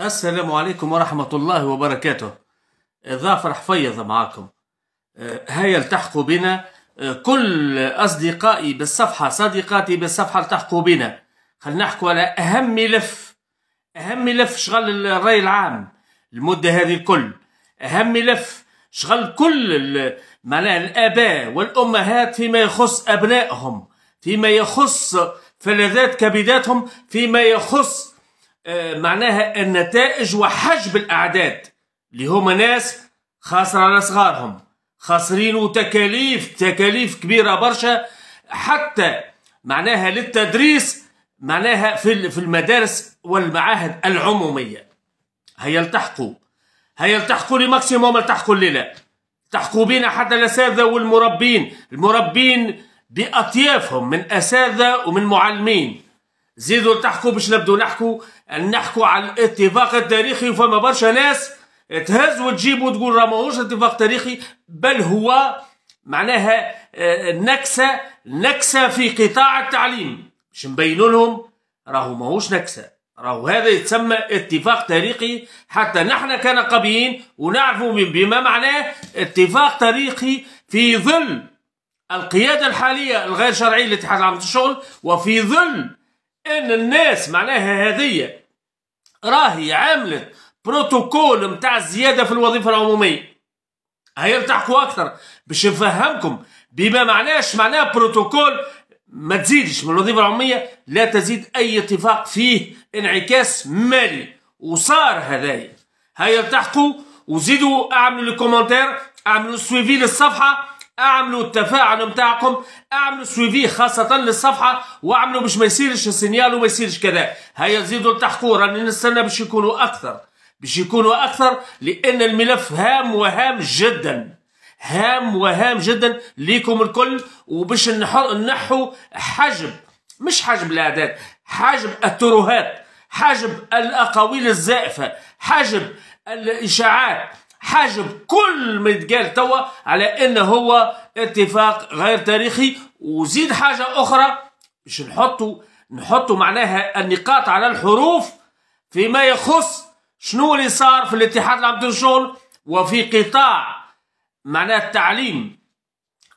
السلام عليكم ورحمة الله وبركاته ظافر آه، حفيظ معكم آه، هيا التحقوا بنا آه، كل أصدقائي بالصفحة صديقاتي بالصفحة التحقوا بنا خلينا نحكوا على أهم ملف أهم ملف شغل الرأي العام المدة هذه الكل أهم ملف شغل كل معناها الآباء والأمهات فيما يخص أبنائهم فيما يخص فلذات كبداتهم فيما يخص آه، معناها النتائج وحجب الأعداد اللي هما ناس خاسرة على صغارهم خاسرين وتكاليف تكاليف كبيرة برشا حتى معناها للتدريس معناها في في المدارس والمعاهد العمومية هيا التحقوا هيا التحقوا لماكسيموم التحقوا الليلة التحقوا بينا حتى الأساتذة والمربين المربين بأطيافهم من أساتذة ومن معلمين زيدوا تحكوا باش نبدو نحكوا نحكوا على الاتفاق التاريخي وفما برشا ناس تهز وتجيب وتقول راه ماهوش اتفاق تاريخي بل هو معناها آه، نكسه نكسه في قطاع التعليم باش نبينوا لهم راهو ماهوش نكسه راهو هذا يتسمى اتفاق تاريخي حتى نحن كنقابيين ونعرفوا بما معناه اتفاق تاريخي في ظل القيادة الحالية الغير شرعية لاتحاد العام الشغل وفي ظل ان الناس معناها هذه راهي عملت بروتوكول متاع الزياده في الوظيفه العموميه هيا اكثر باش نفهمكم بما معناش معناه بروتوكول ما تزيدش من الوظيفه العموميه لا تزيد اي اتفاق فيه انعكاس مالي وصار هذايا هيا وزيدوا اعملوا الكومنتير اعملوا سويفي للصفحه اعملوا التفاعل نتاعكم اعملوا سويفي خاصة للصفحة واعملوا باش ما يصيرش السينيال وما يصيرش كذا هيا زيدوا التحقور راني نستنى باش يكونوا اكثر باش يكونوا اكثر لان الملف هام وهام جدا هام وهام جدا ليكم الكل وباش نحو حجب مش حجب الاعداد حجب الترهات حجب الاقاويل الزائفة حجب الاشاعات حاجب كل ما يتقال توا على انه هو اتفاق غير تاريخي وزيد حاجه اخرى باش نحطوا نحطوا معناها النقاط على الحروف فيما يخص شنو اللي صار في الاتحاد العام الشغل وفي قطاع معناه التعليم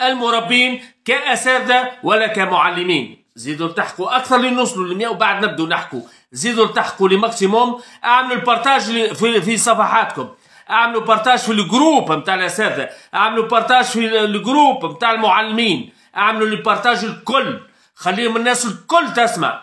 المربين كاساتذه ولا كمعلمين زيدوا التحقوا اكثر لنوصلوا ل100 وبعد نبدو نحكوا زيدوا التحقوا لماكسيموم اعملوا البارتاج في صفحاتكم اعملوا بارتاج في الجروب نتاع الاساتذه اعملوا بارتاج في الجروب نتاع المعلمين اعملوا البارتاج الكل خليهم الناس الكل تسمع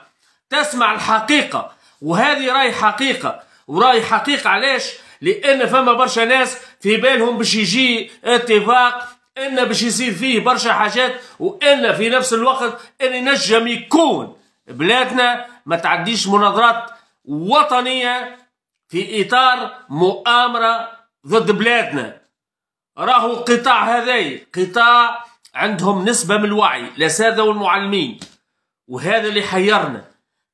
تسمع الحقيقه وهذه راي حقيقه وراي حقيقه علاش لان فما برشا ناس في بالهم باش يجي اتفاق ان باش يصير فيه برشا حاجات وان في نفس الوقت ان نجم يكون بلادنا ما تعديش مناظرات وطنيه في اطار مؤامره ضد بلادنا راهو القطاع هذي قطاع عندهم نسبة من الوعي الأساتذة والمعلمين وهذا اللي حيرنا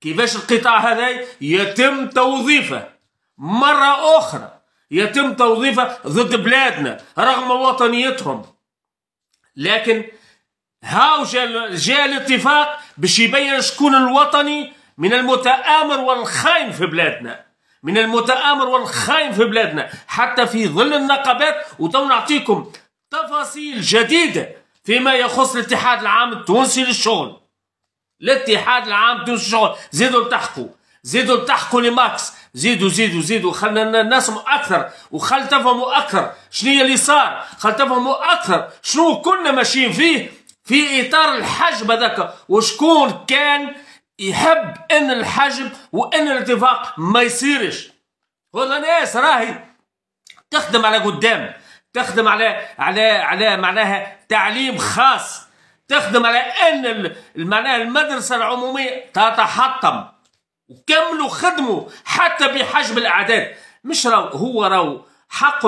كيفاش القطاع هذا يتم توظيفه مرة أخرى يتم توظيفه ضد بلادنا رغم وطنيتهم لكن هاو جاء الاتفاق باش يبين شكون الوطني من المتآمر والخاين في بلادنا من المتآمر والخاين في بلادنا حتى في ظل النقابات وتو نعطيكم تفاصيل جديدة فيما يخص الاتحاد العام التونسي للشغل الاتحاد العام التونسي للشغل زيدوا التحقوا زيدوا التحقوا لماكس زيدوا زيدوا زيدوا خلنا الناس اكثر وخل تفهموا اكثر شنو اللي صار خل تفهموا اكثر شنو كنا ماشيين فيه في اطار الحجم هذاك وشكون كان يحب ان الحجم وان الاتفاق ما يصيرش والله ناس راهي تخدم على قدام تخدم على على على معناها تعليم خاص تخدم على ان معناها المدرسه العموميه تتحطم وكملوا خدموا حتى بحجم الاعداد مش راو هو راو حق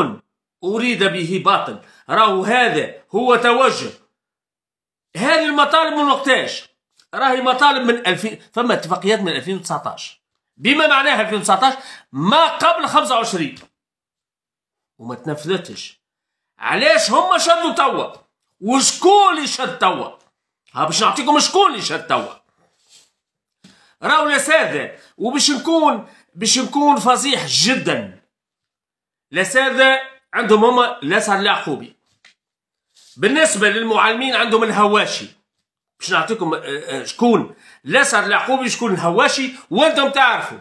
اريد به باطل راو هذا هو توجه هذه المطالب من وقتاش راهي مطالب من 2000 فما اتفاقيات من 2019 بما معناها 2019 ما قبل 25 وما تنفذتش علاش هما شدوا توا وشكون اللي شد توا ها باش نعطيكم شكون اللي شد توا راهو الاساتذه وباش نكون باش نكون فصيح جدا الاساتذه عندهم هما الاسعد اليعقوبي بالنسبه للمعلمين عندهم الهواشي باش نعطيكم آه، آه، شكون صار العقوبي شكون الهواشي وانتم تعرفوا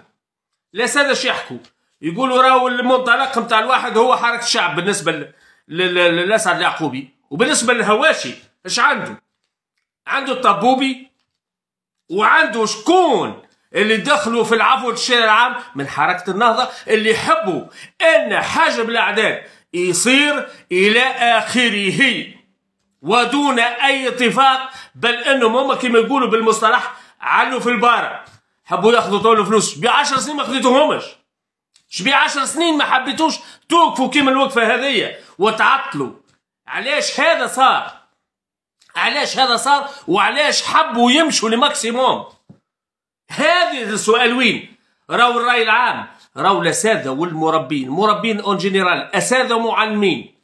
لا سادش يحكوا يقولوا راهو المنطلق نتاع الواحد هو حركه الشعب بالنسبه للاسعد العقوبي وبالنسبه للهواشي اش عنده عنده الطبوبي وعنده شكون اللي دخلوا في العفو الشارع العام من حركه النهضه اللي يحبوا ان حجم الاعداد يصير الى اخره ودون اي اتفاق بل انهم هم كما يقولوا بالمصطلح علوا في البارة حبوا ياخذوا طول الفلوس ب 10 سنين ما خذيتوهمش شبي 10 سنين ما حبيتوش توقفوا كيما الوقفه هذيا وتعطلوا علاش هذا صار علاش هذا صار وعلاش حبوا يمشوا لماكسيموم هذه السؤال وين راهو الراي العام راهو الاساتذه والمربين مربين اون جينيرال اساتذه ومعلمين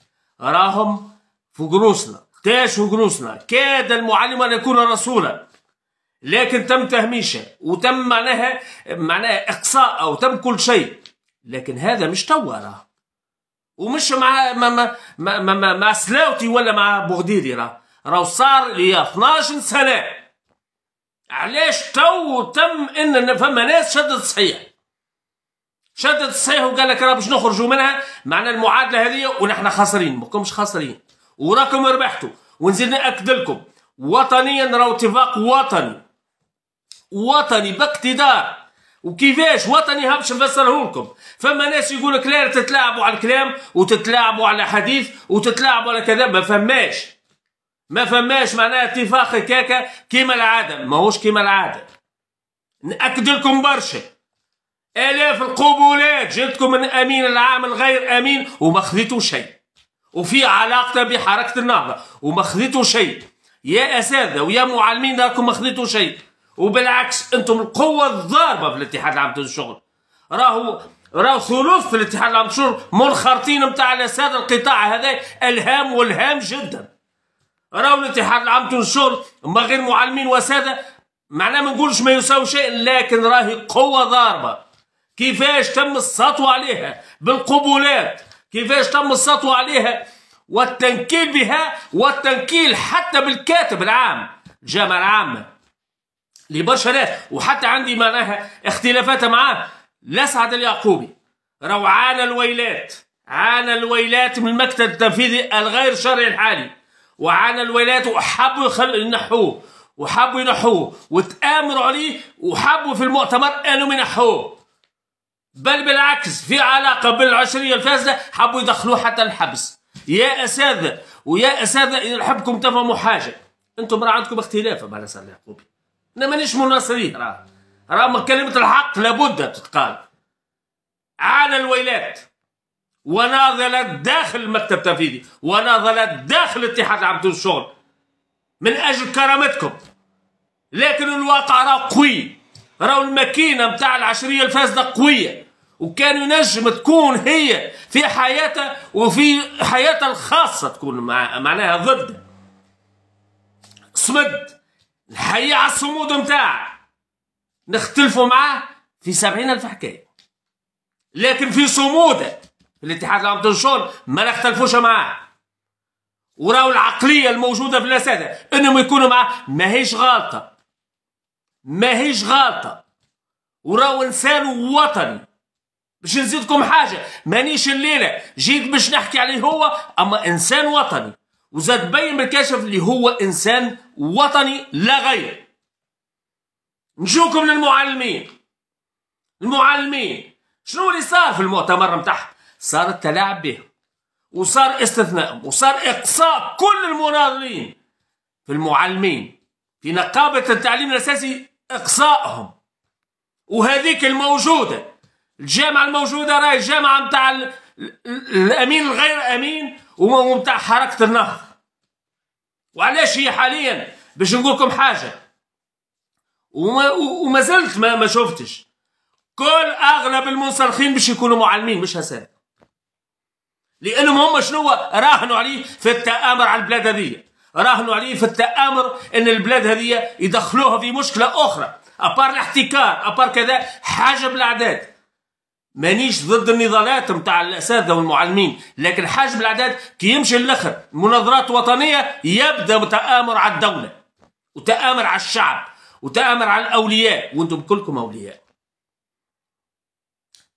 راهم فوق روسنا تاشه جلوسنا كاد المعلم أن يكون رسولا لكن تم تهميشه وتم معناها معناها إقصاء أو تم كل شيء لكن هذا مش تو راه ومش مع ما ما ما ما, ما, مع سلاوتي ولا مع بوغديري راه راه صار لي 12 سنة علاش تو تم ان فما ناس شدت صحيح شدت صحيح وقال لك راه باش نخرجوا منها معنا المعادله هذه ونحن خاسرين ما كنتمش خاسرين وراكم ربحتوا ونزيد ناكد لكم وطنيا راهو اتفاق وطني وطني باقتدار وكيفاش وطني ها باش نفسره لكم فما ناس يقول لك لا تتلاعبوا على الكلام وتتلاعبوا على حديث وتتلاعبوا على كذا ما فماش ما فماش معناها اتفاق هكاكا كيما العاده ماهوش كيما العاده ناكد لكم برشا الاف القبولات جبتكم من امين العام الغير امين وما خذيتوا شيء وفي علاقته بحركه النهضه وما خذيتوا شيء يا اساتذه ويا معلمين راكم ما خذيتوا شيء وبالعكس انتم القوه الضاربه في الاتحاد العام للشغل راهو راهو ثلث في الاتحاد العام للشغل منخرطين نتاع الاساتذه القطاع هذا الهام والهام جدا راهو الاتحاد العام للشغل ما غير معلمين واساتذه معناه ما نقولش ما يساوي شيء لكن راهي قوه ضاربه كيفاش تم السطو عليها بالقبولات كيفاش تم السطو عليها والتنكيل بها والتنكيل حتى بالكاتب العام الجامعة العامة لبرشا ناس وحتى عندي معناها اختلافات معاه لسعد اليعقوبي راهو عانى الويلات عانى الويلات من المكتب التنفيذي الغير شرعي الحالي وعانى الويلات وحبوا ينحوه وحبوا ينحوه وتآمروا عليه وحبوا في المؤتمر انهم ينحوه بل بالعكس في علاقة بالعشرية الفاسدة حبوا يدخلوه حتى الحبس يا أساتذة ويا أساتذة إذا نحبكم تفهموا حاجة أنتم راه عندكم اختلاف مع الأسر اليعقوبي أنا مانيش مناصري راه راه كلمة الحق لابد تتقال على الويلات وناضلت داخل المكتب التنفيذي وناضلت داخل اتحاد عبد الشغل من أجل كرامتكم لكن الواقع راه قوي راه الماكينه نتاع العشريه الفاسده قويه وكان ينجم تكون هي في حياته وفي حياته الخاصة تكون مع معناها ضده صمد الحقيقة على الصمود متاع نختلفوا معاه في سبعين ألف حكاية لكن في صموده في الاتحاد العام تنشون ما نختلفوش معاه وراو العقلية الموجودة في الأساتذة أنهم يكونوا معاه ما غالطة غلطة هيش غلطة وراو إنسان وطني باش نزيدكم حاجه مانيش الليله جيت باش نحكي عليه هو اما انسان وطني وزاد بين بالكشف اللي هو انسان وطني لا غير نشوكم للمعلمين المعلمين شنو اللي صار في المؤتمر متاح صار التلاعب بهم وصار استثناء وصار اقصاء كل المناضلين في المعلمين في نقابه التعليم الاساسي اقصائهم وهذيك الموجوده الجامعه الموجوده راهي جامعه نتاع الامين الغير امين ومتاع حركه النهضه وعلاش هي حاليا باش نقول لكم حاجه وما, وما زلت ما, ما شفتش كل اغلب المنصرخين باش يكونوا معلمين مش هسال لانهم هم شنو راهنوا عليه في التامر على البلاد هذه راهنوا عليه في التامر ان البلاد هذه يدخلوها في مشكله اخرى ابار الاحتكار ابار كذا حاجة بالأعداد مانيش ضد النضالات نتاع الاساتذه والمعلمين لكن حجم الاعداد كي يمشي للاخر مناظرات وطنيه يبدا تامر على الدوله وتامر على الشعب وتامر على الاولياء وانتم كلكم اولياء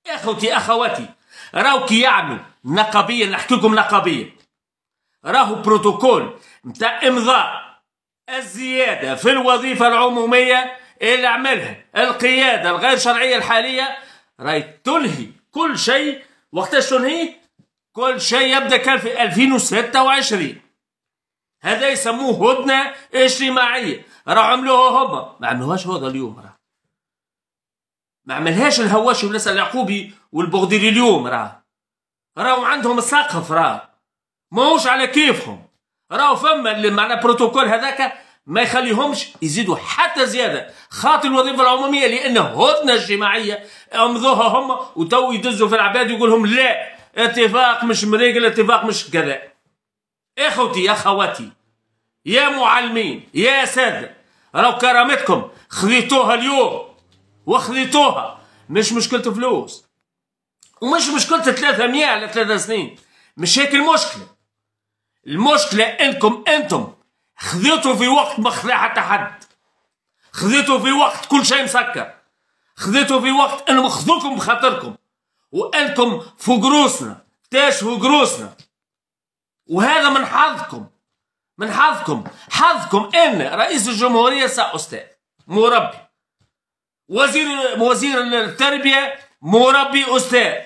اخوتي اخواتي راهو كي يعملوا نقابيا نحكي لكم نقابيا راهو بروتوكول نتاع امضاء الزياده في الوظيفه العموميه اللي عملها القياده الغير شرعيه الحاليه راهي تنهي كل شيء وقتاش تنهي كل شيء يبدا كان في 2026 هذا يسموه هدنه اجتماعيه راه عملوها هما ما عملوهاش هذا اليوم راه ما عملهاش الهواشي والناس اليعقوبي والبغديري اليوم راه راهو عندهم السقف راه ماهوش على كيفهم راهو فما اللي معنا بروتوكول هذاك ما يخليهمش يزيدوا حتى زياده خاطر الوظيفه العموميه لان هدنه الجماعيه امضوها هم وتو يدزوا في العباد يقول لهم لا اتفاق مش مريقل اتفاق مش كذا اخوتي يا اخواتي يا معلمين يا ساده راو كرامتكم خذيتوها اليوم وخذيتوها مش مشكله فلوس ومش مشكله 300 على ثلاثة سنين مش هيك المشكله المشكله انكم انتم خذيته في وقت ما خذاه حتى حد خذيته في وقت كل شيء مسكر خذيته في وقت انا مخذوكم بخاطركم وانتم فوق روسنا تاشفوا قروسنا وهذا من حظكم من حظكم حظكم ان رئيس الجمهوريه ساستاذ مربي وزير وزير التربيه مربي استاذ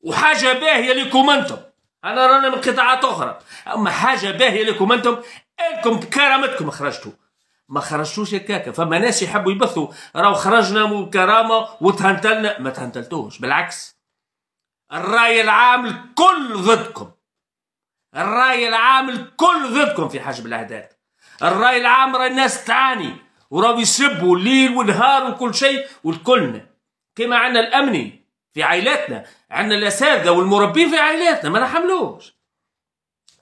وحاجه باهيه لكم انتم انا رانا من قطاعات اخرى اما حاجه باهيه لكم انتم انكم بكرامتكم خرجتوا ما خرجتوش هكاك فما ناس يحبوا يبثوا راهو خرجنا بكرامه وتهنتلنا ما تهنتلتوش بالعكس الراي العام الكل ضدكم الراي العام الكل ضدكم في حجم الاهداف الراي العام راه الناس تعاني وراهم يسبوا الليل ونهار وكل شيء والكلنا كما عندنا الامني في عائلاتنا عندنا الاساتذه والمربين في عائلاتنا ما نحملوش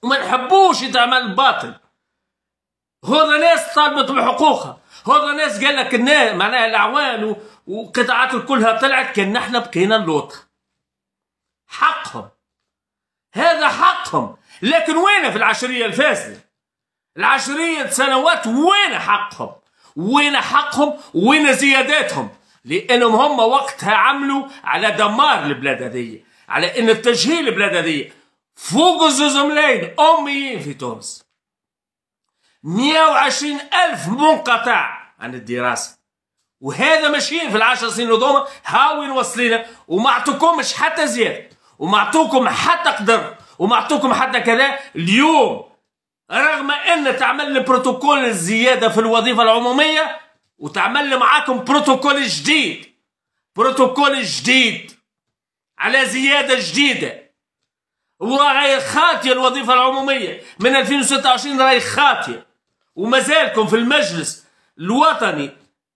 وما نحبوش يتعمل الباطل هذا ناس طالبت بحقوقها هذا ناس قال لك الناس معناها الاعوان وقطاعات كلها طلعت كان نحن بقينا اللوطه حقهم هذا حقهم لكن وين في العشريه الفاسده العشريه سنوات وين حقهم وين حقهم وين زياداتهم لانهم هم وقتها عملوا على دمار البلاد هذه على ان تجهيل البلاد هذه فوق الزملين اميين في تونس 120 الف منقطع عن الدراسه وهذا ماشيين في العشر سنين هذوما هاوين نوصلينا وما عطوكمش حتى زياده وما عطوكم حتى قدر وما عطوكم حتى كذا اليوم رغم ان تعمل البروتوكول الزياده في الوظيفه العموميه وتعمل معاكم بروتوكول جديد بروتوكول جديد على زيادة جديدة وراهي خاطية الوظيفة العمومية من 2026 راهي خاطية ومازالكم في المجلس الوطني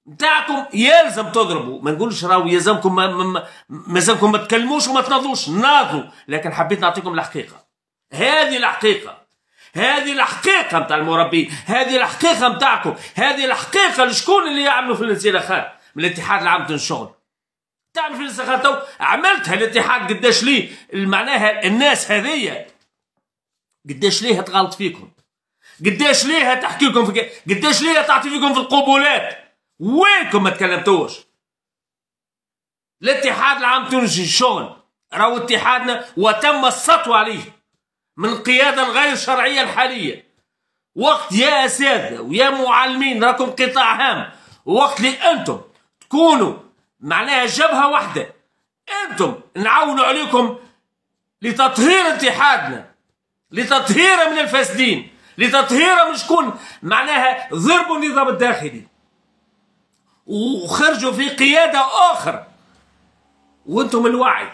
نتاعكم يلزم تضربوا ما نقولش راهو يلزمكم مازالكم ما, ما, تكلموش وما تناضوش ناضوا لكن حبيت نعطيكم الحقيقة هذه الحقيقة هذه الحقيقه نتاع المربين هذه الحقيقه نتاعكم هذه الحقيقه لشكون اللي يعملوا في الانسلاخات من الاتحاد العام للشغل في الانسلاخات تو عملتها الاتحاد قداش ليه معناها الناس هذيا قداش ليها تغلط فيكم قداش ليها تحكي لكم في قداش ليها تعطي فيكم في القبولات وينكم ما تكلمتوش الاتحاد العام التونسي للشغل راهو اتحادنا وتم السطو عليه من القيادة الغير شرعية الحالية وقت يا أساتذة ويا معلمين راكم قطاع هام وقت اللي أنتم تكونوا معناها جبهة واحدة أنتم نعاونوا عليكم لتطهير اتحادنا لتطهيره من الفاسدين لتطهيره من شكون معناها ضربوا النظام الداخلي وخرجوا في قيادة اخرى وانتم الوعي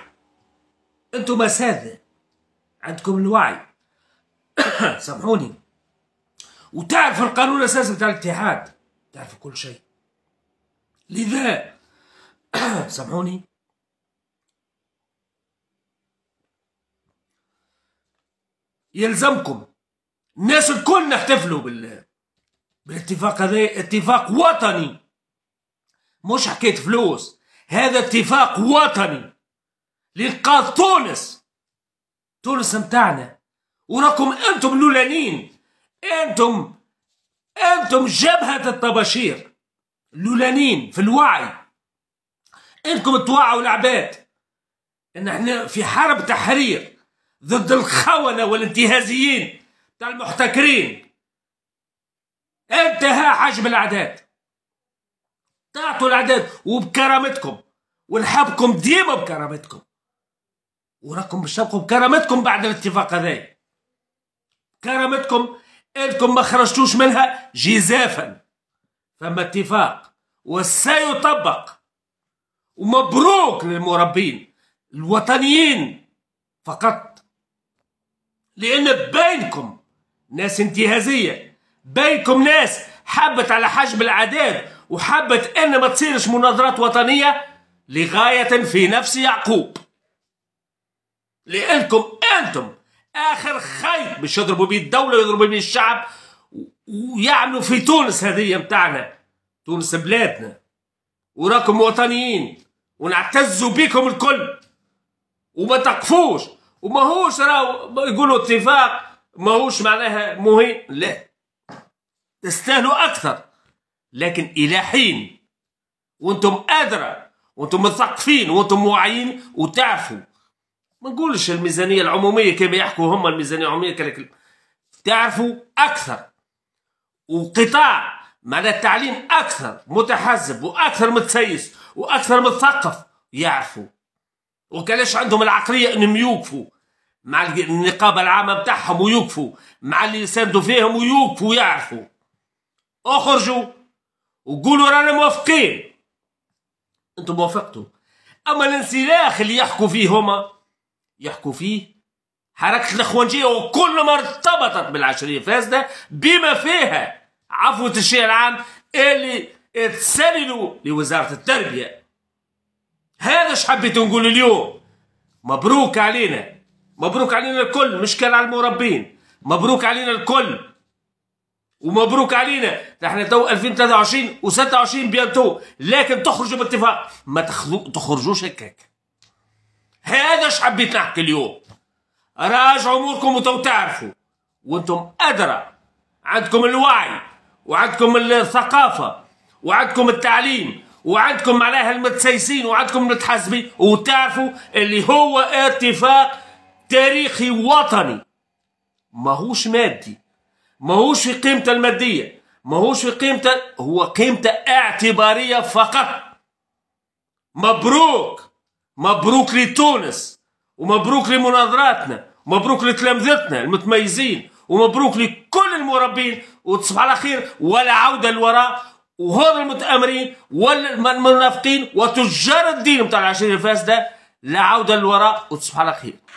انتم أساتذة عندكم الوعي سامحوني وتعرف القانون الاساسي بتاع الاتحاد تعرف كل شيء لذا سامحوني يلزمكم الناس الكل نحتفلوا بال بالاتفاق هذا اتفاق وطني مش حكايه فلوس هذا اتفاق وطني لانقاذ تونس تونس نتاعنا وراكم انتم لولانين انتم انتم جبهة الطباشير لولانين في الوعي انكم توعوا العباد ان احنا في حرب تحرير ضد الخونة والانتهازيين تاع المحتكرين انتهى حجم الاعداد تعطوا الاعداد وبكرامتكم ونحبكم ديما بكرامتكم وراكم بشبكم كرامتكم بعد الاتفاق هذا كرامتكم انكم ما خرجتوش منها جزافا فما اتفاق وسيطبق ومبروك للمربين الوطنيين فقط لان بينكم ناس انتهازيه بينكم ناس حبت على حجم العداد وحبت ان ما تصيرش مناظرات وطنيه لغايه في نفس يعقوب لانكم انتم اخر خيط مش يضربوا بيه الدوله ويضربوا بيه الشعب ويعملوا في تونس هذه متاعنا تونس بلادنا وراكم وطنيين ونعتزوا بيكم الكل وما تقفوش وما هوش راو يقولوا اتفاق ما هوش معناها مهين لا تستاهلوا اكثر لكن الى حين وانتم ادرى وانتم مثقفين وانتم واعيين وتعرفوا ما نقولش الميزانيه العموميه كما يحكوا هم الميزانيه العموميه كالكلمة تعرفوا اكثر وقطاع معنى التعليم اكثر متحزب واكثر متسيس واكثر متثقف يعرفوا وكلاش عندهم العقليه انهم يوقفوا مع النقابه العامه بتاعهم ويوقفوا مع اللي يساندوا فيهم ويوقفوا يعرفوا اخرجوا وقولوا رانا موافقين انتم موافقتوا اما الانسلاخ اللي يحكوا فيه هما يحكوا فيه حركة الإخوانجية وكل ما ارتبطت بالعشرية الفاسدة بما فيها عفوة الشيء العام اللي اتسللوا لوزارة التربية هذا اش حبيت نقول اليوم مبروك علينا مبروك علينا الكل مش كان على المربين مبروك علينا الكل ومبروك علينا احنا تو 2023 و26 بيانتو لكن تخرجوا باتفاق ما تخلو... تخرجوش هكاك هذا اش حبيت نحكي اليوم راجعوا اموركم وتو تعرفوا وانتم ادرى عندكم الوعي وعندكم الثقافه وعندكم التعليم وعندكم معناها المتسيسين وعندكم المتحزبين وتعرفوا اللي هو اتفاق تاريخي وطني ماهوش مادي ماهوش في قيمته الماديه ماهوش في قيمته هو قيمته اعتباريه فقط مبروك مبروك لتونس ومبروك لمناظراتنا ومبروك لتلامذتنا المتميزين ومبروك لكل المربين وتصبح على خير ولا عودة للوراء وهذا المتآمرين والمنافقين وتجار الدين متاع العشرية الفاسدة لا عودة للوراء وتصبح على خير